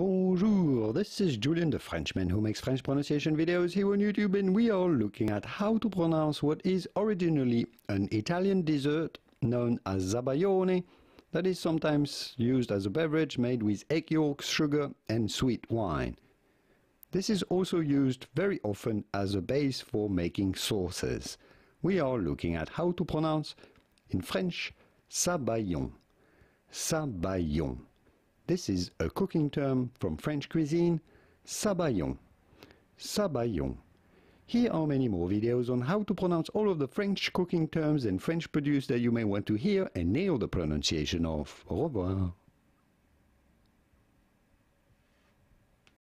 Bonjour, this is Julian, the Frenchman who makes French pronunciation videos here on YouTube and we are looking at how to pronounce what is originally an Italian dessert known as zabaglione that is sometimes used as a beverage made with egg yolk, sugar and sweet wine. This is also used very often as a base for making sauces. We are looking at how to pronounce in French sabayon. Sabayon. This is a cooking term from French cuisine, sabayon. Sabayon. Here are many more videos on how to pronounce all of the French cooking terms and French produce that you may want to hear and nail the pronunciation of. Au revoir.